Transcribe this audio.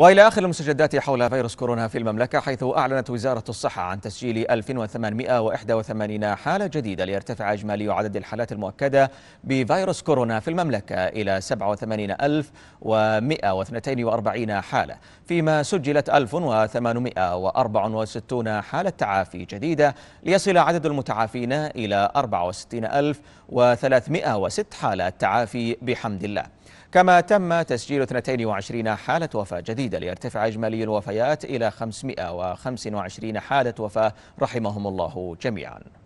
وإلى آخر المستجدات حول فيروس كورونا في المملكة حيث أعلنت وزارة الصحة عن تسجيل 1881 حالة جديدة ليرتفع إجمالي عدد الحالات المؤكدة بفيروس كورونا في المملكة إلى 87142 حالة فيما سجلت 1864 حالة تعافي جديدة ليصل عدد المتعافين إلى 64306 حالة تعافي بحمد الله كما تم تسجيل 22 حالة وفاة جديدة مزيدا ليرتفع إجمالي الوفيات إلى 525 حالة وفاة رحمهم الله جميعاً